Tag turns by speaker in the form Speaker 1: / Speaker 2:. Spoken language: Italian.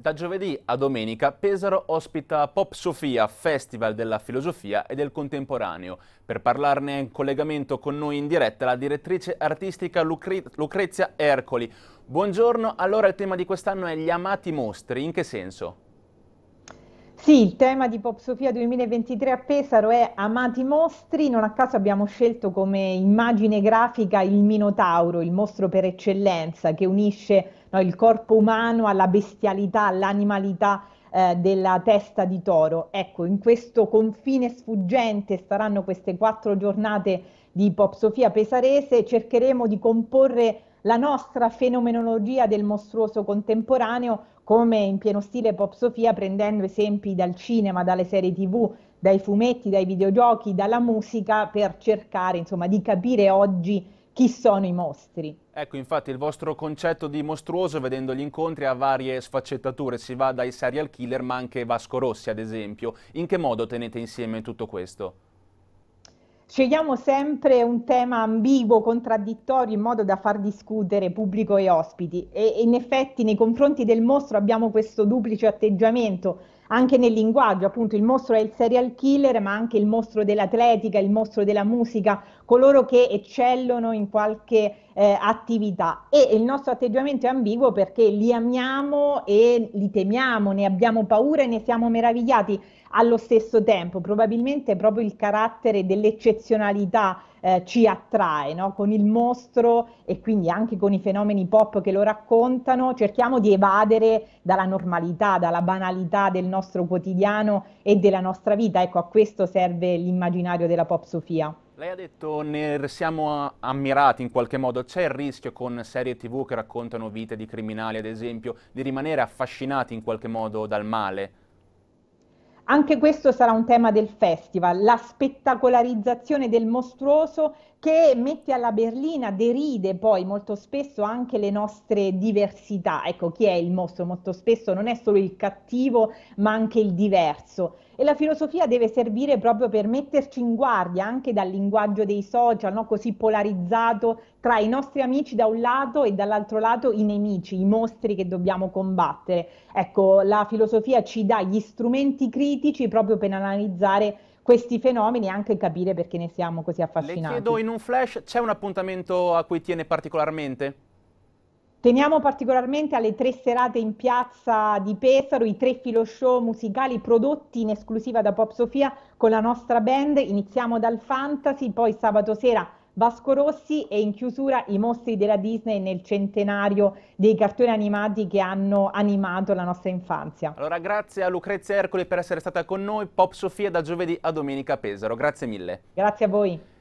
Speaker 1: Da giovedì a domenica Pesaro ospita Pop Sofia, Festival della Filosofia e del Contemporaneo. Per parlarne in collegamento con noi in diretta la direttrice artistica Lucre Lucrezia Ercoli. Buongiorno, allora il tema di quest'anno è gli amati mostri, in che senso?
Speaker 2: Sì, il tema di Pop Sofia 2023 a Pesaro è Amati mostri, non a caso abbiamo scelto come immagine grafica il Minotauro, il mostro per eccellenza che unisce no, il corpo umano alla bestialità, all'animalità eh, della testa di toro. Ecco, in questo confine sfuggente staranno queste quattro giornate di Pop Sofia pesarese, cercheremo di comporre la nostra fenomenologia del mostruoso contemporaneo, come in pieno stile Pop Sofia, prendendo esempi dal cinema, dalle serie tv, dai fumetti, dai videogiochi, dalla musica, per cercare insomma, di capire oggi chi sono i mostri.
Speaker 1: Ecco, infatti il vostro concetto di mostruoso, vedendo gli incontri, ha varie sfaccettature, si va dai serial killer ma anche Vasco Rossi, ad esempio. In che modo tenete insieme tutto questo?
Speaker 2: Scegliamo sempre un tema ambiguo, contraddittorio, in modo da far discutere pubblico e ospiti. E, e in effetti nei confronti del mostro abbiamo questo duplice atteggiamento, anche nel linguaggio, appunto il mostro è il serial killer, ma anche il mostro dell'atletica, il mostro della musica, coloro che eccellono in qualche eh, attività e il nostro atteggiamento è ambiguo perché li amiamo e li temiamo, ne abbiamo paura e ne siamo meravigliati allo stesso tempo, probabilmente proprio il carattere dell'eccezionalità eh, ci attrae, no? con il mostro e quindi anche con i fenomeni pop che lo raccontano, cerchiamo di evadere dalla normalità, dalla banalità del nostro quotidiano e della nostra vita, ecco a questo serve l'immaginario della pop Sofia.
Speaker 1: Lei ha detto ne siamo ammirati in qualche modo, c'è il rischio con serie tv che raccontano vite di criminali ad esempio di rimanere affascinati in qualche modo dal male?
Speaker 2: Anche questo sarà un tema del festival, la spettacolarizzazione del mostruoso che mette alla berlina, deride poi molto spesso anche le nostre diversità. Ecco, chi è il mostro? Molto spesso non è solo il cattivo, ma anche il diverso. E la filosofia deve servire proprio per metterci in guardia anche dal linguaggio dei social, no? così polarizzato tra i nostri amici da un lato e dall'altro lato i nemici, i mostri che dobbiamo combattere. Ecco, la filosofia ci dà gli strumenti critici proprio per analizzare questi fenomeni e anche capire perché ne siamo così affascinati. Le chiedo
Speaker 1: in un flash, c'è un appuntamento a cui tiene particolarmente?
Speaker 2: Teniamo particolarmente alle tre serate in piazza di Pesaro i tre filo show musicali prodotti in esclusiva da Pop Sofia con la nostra band. Iniziamo dal fantasy, poi sabato sera Vasco Rossi e in chiusura i mostri della Disney nel centenario dei cartoni animati che hanno animato la nostra infanzia.
Speaker 1: Allora grazie a Lucrezia Ercole per essere stata con noi, Pop Sofia da giovedì a domenica a Pesaro, grazie mille.
Speaker 2: Grazie a voi.